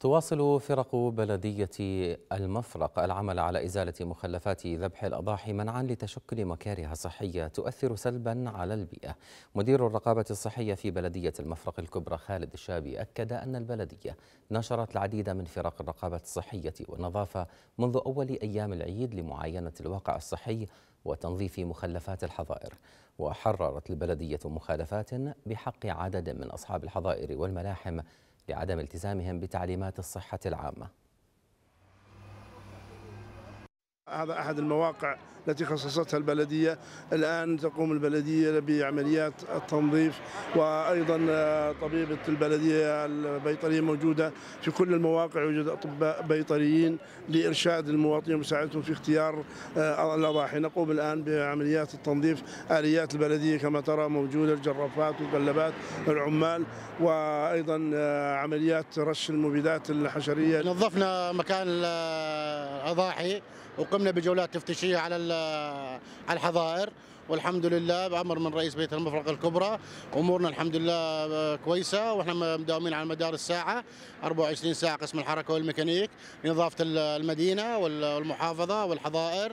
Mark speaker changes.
Speaker 1: تواصل فرق بلدية المفرق العمل على إزالة مخلفات ذبح الأضاحي منعا لتشكل مكاره صحية تؤثر سلبا على البيئة مدير الرقابة الصحية في بلدية المفرق الكبرى خالد الشابي أكد أن البلدية نشرت العديد من فرق الرقابة الصحية والنظافة منذ أول أيام العيد لمعاينة الواقع الصحي وتنظيف مخلفات الحظائر وحررت البلدية مخالفات بحق عدد من أصحاب الحظائر والملاحم لعدم التزامهم بتعليمات الصحة العامة
Speaker 2: هذا أحد المواقع التي خصصتها البلدية الآن تقوم البلدية بعمليات التنظيف وأيضا طبيبة البلدية البيطرية موجودة في كل المواقع يوجد أطباء بيطريين لإرشاد المواطنين ومساعدتهم في اختيار آه، الأضاحي نقوم الآن بعمليات التنظيف آليات البلدية كما ترى موجودة الجرافات والقلبات العمال وأيضا آه، عمليات رش المبيدات الحشرية
Speaker 3: نظفنا مكان الأضاحي آه، وقمنا بجولات تفتيشيه على على الحظائر والحمد لله بامر من رئيس بيت المفرقه الكبرى امورنا الحمد لله آه، كويسه واحنا مداومين على مدار الساعه 24 ساعه قسم الحركه والميكانيك نظافه المدينه والمحافظه والحظائر